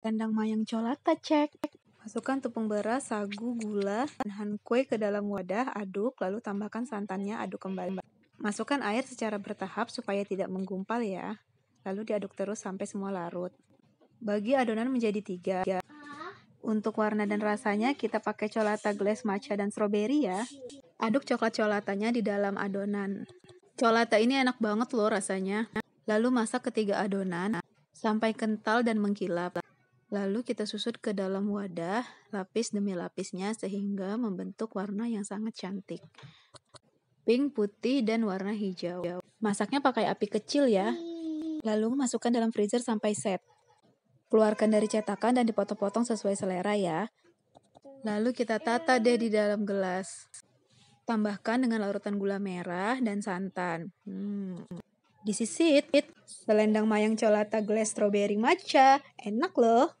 Kandang mayang colata cek. Masukkan tepung beras, sagu, gula, dan kue ke dalam wadah, aduk, lalu tambahkan santannya, aduk kembali. Masukkan air secara bertahap supaya tidak menggumpal ya. Lalu diaduk terus sampai semua larut. Bagi adonan menjadi tiga. Untuk warna dan rasanya kita pakai colata glaze matcha dan strawberry ya. Aduk coklat colatanya di dalam adonan. Colata ini enak banget loh rasanya. Lalu masak ketiga adonan sampai kental dan mengkilap. Lalu kita susut ke dalam wadah, lapis demi lapisnya sehingga membentuk warna yang sangat cantik. Pink, putih, dan warna hijau. Masaknya pakai api kecil ya. Lalu masukkan dalam freezer sampai set. Keluarkan dari cetakan dan dipotong-potong sesuai selera ya. Lalu kita tata deh di dalam gelas. Tambahkan dengan larutan gula merah dan santan. Hmm. Di sisi it, it, selendang mayang colata gelas strawberry matcha, enak loh.